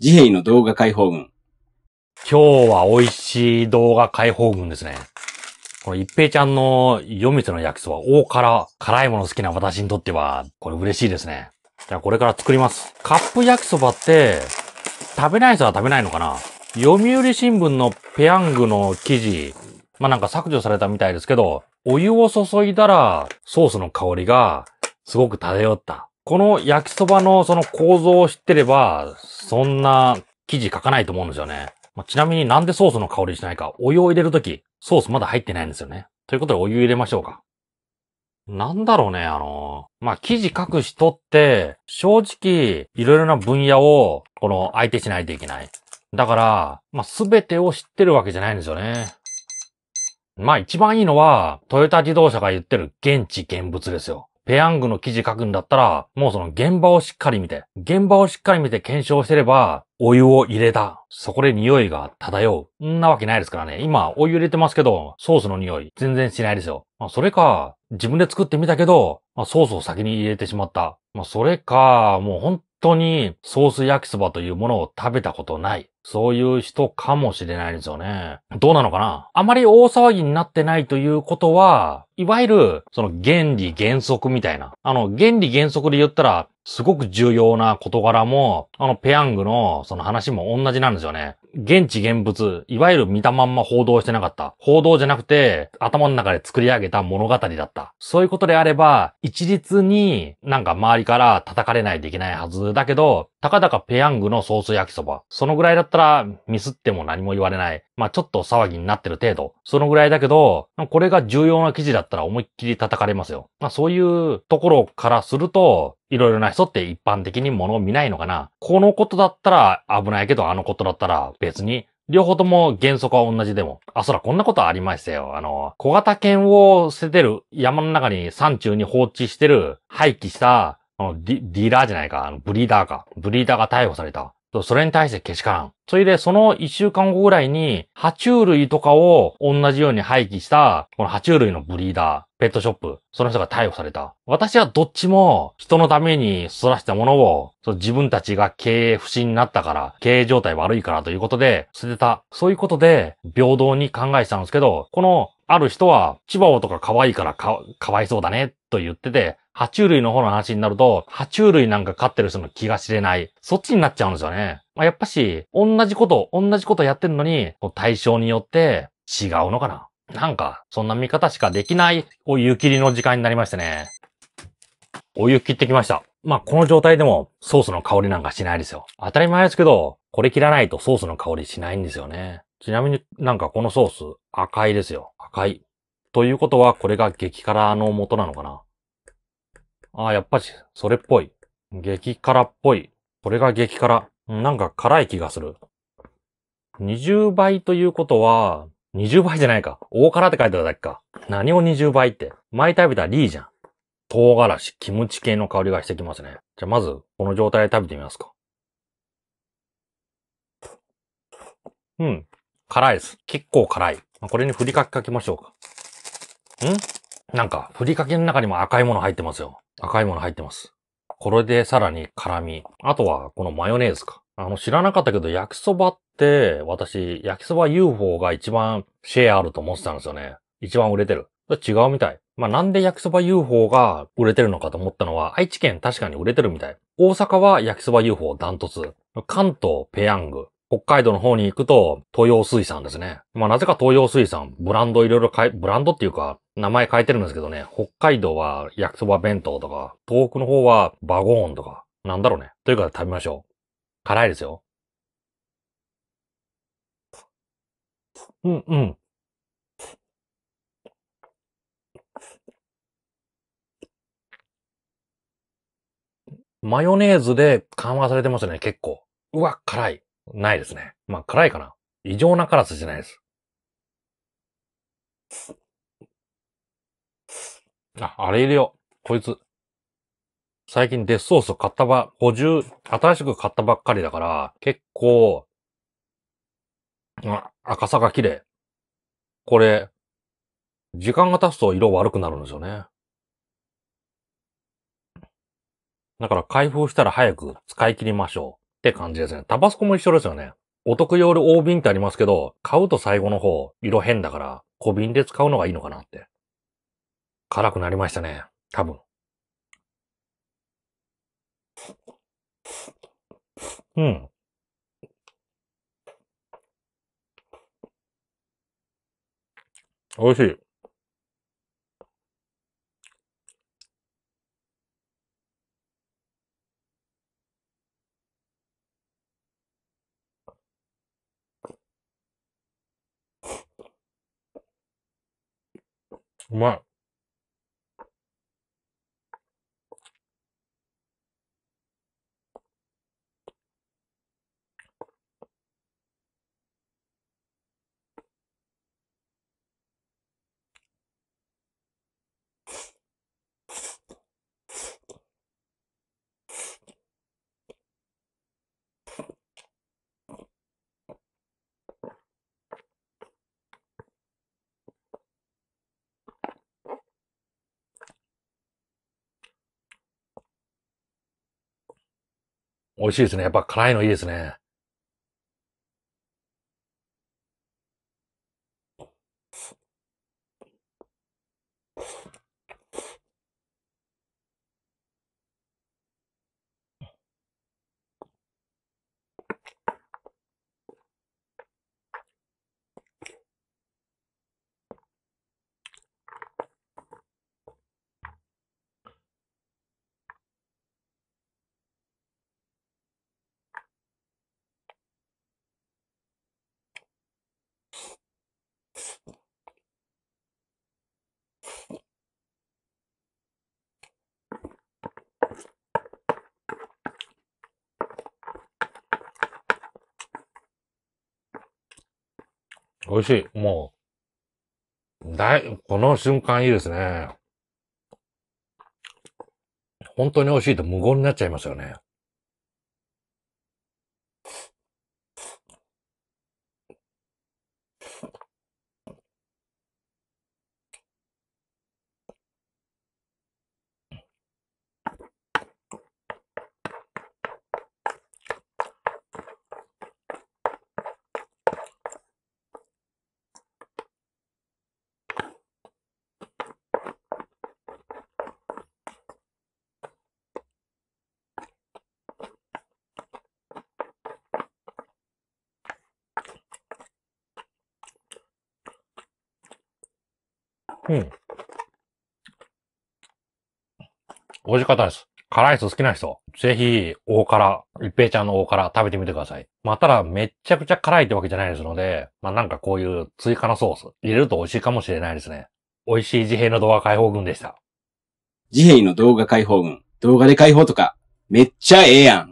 自閉の動画解放群。今日は美味しい動画解放群ですね。この一平ちゃんの夜店の焼きそば、大辛、辛いもの好きな私にとっては、これ嬉しいですね。じゃあこれから作ります。カップ焼きそばって、食べない人は食べないのかな読売新聞のペヤングの記事、まあ、なんか削除されたみたいですけど、お湯を注いだらソースの香りがすごく漂った。この焼きそばのその構造を知ってれば、そんな記事書かないと思うんですよね。まあ、ちなみになんでソースの香りしないか、お湯を入れるとき、ソースまだ入ってないんですよね。ということでお湯入れましょうか。なんだろうね、あのー、まあ、記事書く人って、正直、いろいろな分野を、この、相手しないといけない。だから、ますべてを知ってるわけじゃないんですよね。まあ、一番いいのは、トヨタ自動車が言ってる現地現物ですよ。ペヤングの記事書くんだったら、もうその現場をしっかり見て、現場をしっかり見て検証してれば、お湯を入れた。そこで匂いが漂う。んなわけないですからね。今、お湯入れてますけど、ソースの匂い、全然しないですよ。まあ、それか、自分で作ってみたけど、まあ、ソースを先に入れてしまった。まあ、それか、もう本当にソース焼きそばというものを食べたことない。そういう人かもしれないですよね。どうなのかなあまり大騒ぎになってないということは、いわゆる、その原理原則みたいな。あの、原理原則で言ったら、すごく重要な事柄も、あの、ペヤングのその話も同じなんですよね。現地現物、いわゆる見たまんま報道してなかった。報道じゃなくて、頭の中で作り上げた物語だった。そういうことであれば、一律になんか周りから叩かれないといけないはずだけど、たかだかペヤングのソース焼きそば。そのぐらいだったら、ミスっても何も言われない。まあ、ちょっと騒ぎになってる程度。そのぐらいだけど、これが重要な記事だったら思いっきり叩かれますよ。まあ、そういうところからすると、いろいろな人って一般的に物を見ないのかな。このことだったら危ないけど、あのことだったら別に、両方とも原則は同じでも。あ、そら、こんなことありましたよ。あの、小型犬を捨ててる、山の中に山中に放置してる、廃棄した、あの、ディディーラーじゃないか、あの、ブリーダーか。ブリーダーが逮捕された。それに対してけしからん。それで、その一週間後ぐらいに、爬虫類とかを同じように廃棄した、この爬虫類のブリーダー、ペットショップ、その人が逮捕された。私はどっちも人のために育てたものを、そ自分たちが経営不振になったから、経営状態悪いからということで、捨てた。そういうことで、平等に考えてたんですけど、この、ある人は、チワワとか可愛いからか、かわいそうだね、と言ってて、爬虫類の方の話になると、爬虫類なんか飼ってる人の気が知れない。そっちになっちゃうんですよね。まあ、やっぱし、同じこと、同じことやってるのに、対象によって違うのかな。なんか、そんな見方しかできない、お湯切りの時間になりましたね。お湯切ってきました。まあ、この状態でもソースの香りなんかしないですよ。当たり前ですけど、これ切らないとソースの香りしないんですよね。ちなみになんかこのソース、赤いですよ。赤い。ということは、これが激辛の元なのかなああ、やっぱし、それっぽい。激辛っぽい。これが激辛。なんか辛い気がする。20倍ということは、20倍じゃないか。大辛って書いてたるだけか。何を20倍って。前食べたらリーじゃん。唐辛子、キムチ系の香りがしてきますね。じゃまず、この状態で食べてみますか。うん。辛いです。結構辛い。これにふりかけかけましょうか。んなんか、ふりかけの中にも赤いもの入ってますよ。赤いもの入ってます。これでさらに辛味。あとは、このマヨネーズか。あの、知らなかったけど、焼きそばって、私、焼きそば UFO が一番シェアあると思ってたんですよね。一番売れてる。違うみたい。まあ、なんで焼きそば UFO が売れてるのかと思ったのは、愛知県確かに売れてるみたい。大阪は焼きそば UFO ダントツ。関東、ペヤング。北海道の方に行くと、東洋水産ですね。まあ、なぜか東洋水産、ブランドいろいろ買い、ブランドっていうか、名前変えてるんですけどね、北海道は焼きそば弁当とか、東北の方はバゴーンとか、なんだろうね。というか食べましょう。辛いですよ。うんうん。マヨネーズで緩和されてますね、結構。うわ、辛い。ないですね。まあ、辛いかな。異常な辛さじゃないです。あ、あれ入れよう。こいつ。最近デスソース買ったば、50、新しく買ったばっかりだから、結構、あ、赤さが綺麗。これ、時間が経つと色悪くなるんですよね。だから開封したら早く使い切りましょうって感じですね。タバスコも一緒ですよね。お得用で大瓶ってありますけど、買うと最後の方、色変だから、小瓶で使うのがいいのかなって。辛くなりましたね。多分。うん。美味しい。うまい。美味しいですね。やっぱ辛いのいいですね。美味しい。もう、だい、この瞬間いいですね。本当に美味しいと無言になっちゃいますよね。うん。美味しかったです。辛い人好きな人、ぜひ、大辛、一平ちゃんの大辛食べてみてください。まあ、ただ、めちゃくちゃ辛いってわけじゃないですので、まあ、なんかこういう追加のソース、入れると美味しいかもしれないですね。美味しい自閉の動画解放軍でした。自閉の動画解放軍。動画で解放とか、めっちゃええやん。